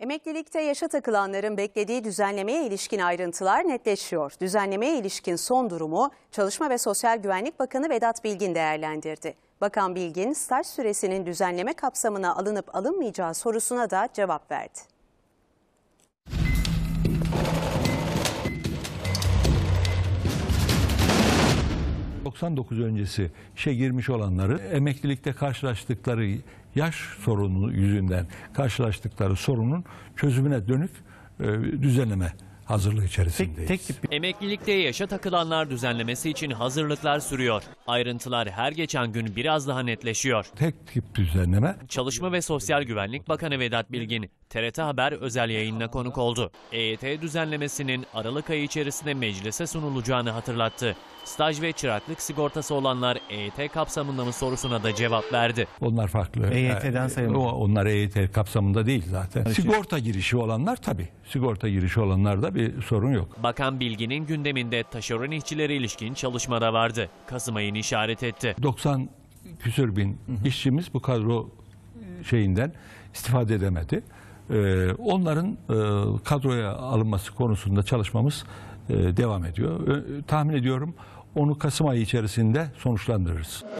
Emeklilikte yaşa takılanların beklediği düzenlemeye ilişkin ayrıntılar netleşiyor. Düzenlemeye ilişkin son durumu Çalışma ve Sosyal Güvenlik Bakanı Vedat Bilgin değerlendirdi. Bakan Bilgin staj süresinin düzenleme kapsamına alınıp alınmayacağı sorusuna da cevap verdi. 99 öncesi işe girmiş olanları emeklilikte karşılaştıkları yaş sorunu yüzünden karşılaştıkları sorunun çözümüne dönük e, düzenleme hazırlığı içerisindeyiz. Tek, tek... Emeklilikte yaşa takılanlar düzenlemesi için hazırlıklar sürüyor. Ayrıntılar her geçen gün biraz daha netleşiyor. Tek tip düzenleme. Çalışma ve Sosyal Güvenlik Bakanı Vedat Bilgin TRT Haber özel yayınına konuk oldu. EYT düzenlemesinin Aralık ayı içerisinde meclise sunulacağını hatırlattı. Staj ve çıraklık sigortası olanlar EYT kapsamında mı sorusuna da cevap verdi. Onlar farklı. EYT'den sayılmıyor. Onlar EYT kapsamında değil zaten. Sigorta girişi olanlar tabii. Sigorta girişi olanlarda bir sorun yok. Bakan Bilgin'in gündeminde taşeron işçileri ilişkin çalışma da vardı. Kasım ayını işaret etti. 90 küsür bin işçimiz bu kadro e, şeyinden istifade edemedi. Ee, onların e, kadroya alınması konusunda çalışmamız e, devam ediyor. tahmin ediyorum onu Kasım ayı içerisinde sonuçlandırırız.